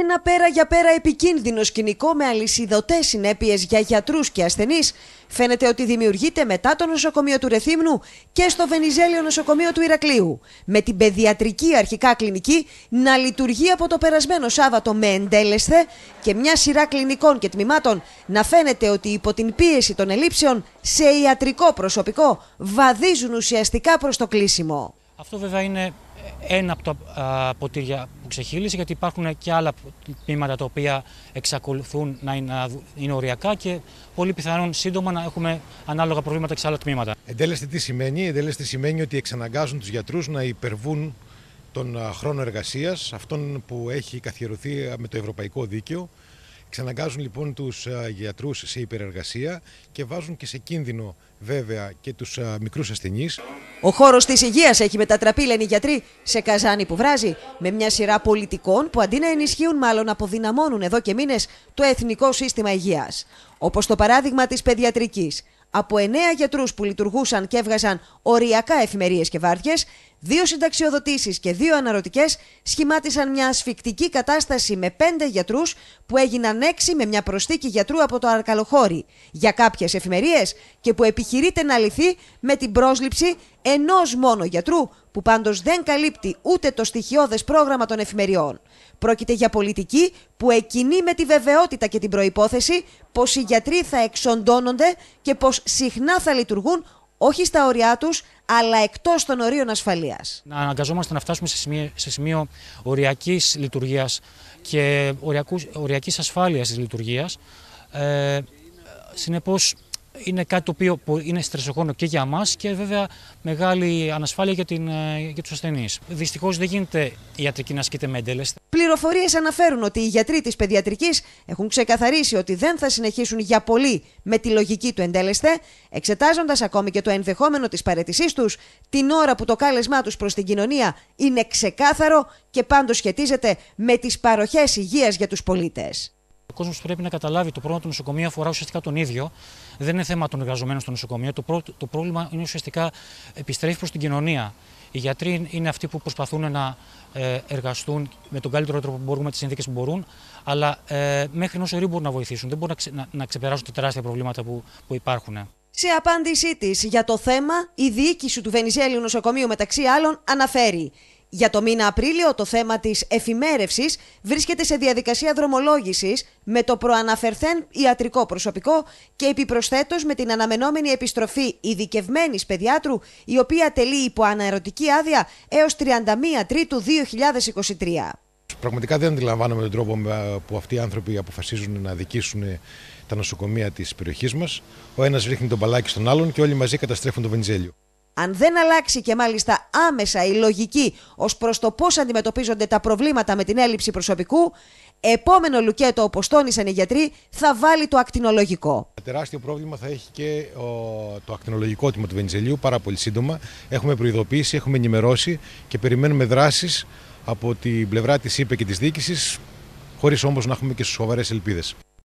Ένα πέρα για πέρα επικίνδυνο σκηνικό με αλυσιδωτές συνέπειες για γιατρούς και ασθενείς φαίνεται ότι δημιουργείται μετά το νοσοκομείο του Ρεθύμνου και στο Βενιζέλιο νοσοκομείο του Ηρακλείου, με την παιδιατρική αρχικά κλινική να λειτουργεί από το περασμένο Σάββατο με εντέλεσθε και μια σειρά κλινικών και τμήματων να φαίνεται ότι υπό την πίεση των ελλείψεων σε ιατρικό προσωπικό βαδίζουν ουσιαστικά προς το κλείσιμο. Αυτό βέβαια είναι ένα από τα ποτήρια γιατί υπάρχουν και άλλα τμήματα τα οποία εξακολουθούν να είναι οριακά και πολύ πιθανόν σύντομα να έχουμε ανάλογα προβλήματα και σε άλλα τμήματα. Εντέλεστε τι σημαίνει, εντέλεστε σημαίνει ότι εξαναγκάζουν τους γιατρούς να υπερβούν τον χρόνο εργασίας, αυτόν που έχει καθιερωθεί με το ευρωπαϊκό δίκαιο, Ξαναγκάζουν λοιπόν τους γιατρούς σε υπερεργασία και βάζουν και σε κίνδυνο βέβαια και τους μικρούς ασθενείς. Ο χώρος της υγείας έχει μετατραπεί, λένε οι γιατροί, σε καζάνι που βράζει, με μια σειρά πολιτικών που αντί να ενισχύουν, μάλλον αποδυναμώνουν εδώ και μήνες το εθνικό σύστημα υγείας. Όπως το παράδειγμα της παιδιατρικής. Από εννέα γιατρούς που λειτουργούσαν και έβγαζαν οριακά εφημερίες και βάρδιες... Δύο συνταξιοδοτήσεις και δύο αναρωτικές σχημάτισαν μια ασφικτική κατάσταση με πέντε γιατρούς που έγιναν έξι με μια προστίκη γιατρού από το Αρκαλοχώρι για κάποιες εφημερίες και που επιχειρείται να λυθεί με την πρόσληψη ενός μόνο γιατρού που πάντως δεν καλύπτει ούτε το στοιχειώδες πρόγραμμα των εφημεριών. Πρόκειται για πολιτική που εκκινεί με τη βεβαιότητα και την προπόθεση πως οι γιατροί θα εξοντώνονται και πως συχνά θα λειτουργούν όχι στα όρια τους, αλλά εκτός των ορίων ασφαλείας. Να αναγκαζόμαστε να φτάσουμε σε σημείο, σε σημείο οριακής λειτουργίας και οριακής ασφάλειας της λειτουργίας. Ε, Συνεπώς, είναι κάτι το οποίο είναι στρεσογόνο και για μας και βέβαια μεγάλη ανασφάλεια για, την, ε, για τους ασθενείς. Δυστυχώς δεν γίνεται η ιατρική να ασκείται με εντέλεστα. Πληροφορίες αναφέρουν ότι οι γιατροί της παιδιατρικής έχουν ξεκαθαρίσει ότι δεν θα συνεχίσουν για πολύ με τη λογική του εντέλεσθε, εξετάζοντας ακόμη και το ενδεχόμενο της παρέτησής τους, την ώρα που το κάλεσμά τους προς την κοινωνία είναι ξεκάθαρο και πάντως σχετίζεται με τις παροχές υγείας για τους πολίτες κόσμος πρέπει να καταλάβει το πρόβλημα του νοσοκομείου αφορά ουσιαστικά τον ίδιο. Δεν είναι θέμα των εργαζομένων στο νοσοκομείο. Το, το πρόβλημα είναι ουσιαστικά επιστρέφει προς την κοινωνία. Οι γιατροί είναι αυτοί που προσπαθούν να ε, εργαστούν με τον καλύτερο τρόπο που μπορούν, με τις συνθήκες που μπορούν, αλλά ε, μέχρι ενός ορίου μπορούν να βοηθήσουν. Δεν μπορούν να, να... ξεπεράσουν τα τεράστια προβλήματα που, που υπάρχουν. Σε απάντησή της για το θέμα, η διοίκηση του Βενιζέλιου Νοσοκομείου μεταξύ άλλων αναφέρει για το μήνα Απρίλιο το θέμα της εφημέρευσης βρίσκεται σε διαδικασία δρομολόγησης με το προαναφερθέν ιατρικό προσωπικό και επιπροσθέτως με την αναμενόμενη επιστροφή ειδικευμένης παιδιάτρου η οποία τελεί υπό άδεια έως 31 Τρίτου 2023. Πραγματικά δεν αντιλαμβάνομαι τον τρόπο που αυτοί οι άνθρωποι αποφασίζουν να δικήσουν τα νοσοκομεία της περιοχής μας. Ο ένας ρίχνει τον μπαλάκι στον άλλον και όλοι μαζί καταστρέφουν το Βενιζέλιο. Αν δεν αλλάξει και μάλιστα άμεσα η λογική ως προς το πώς αντιμετωπίζονται τα προβλήματα με την έλλειψη προσωπικού, επόμενο λουκέτο, όπως τόνισαν οι γιατροί, θα βάλει το ακτινολογικό. Ένα τεράστιο πρόβλημα θα έχει και το ακτινολογικό τμήμα του Βενιζελίου πάρα πολύ σύντομα. Έχουμε προειδοποιήσει, έχουμε ενημερώσει και περιμένουμε δράσεις από την πλευρά της ΥΠΕ και της διοίκησης, χωρίς όμως να έχουμε και σοβαρές ελπίδες.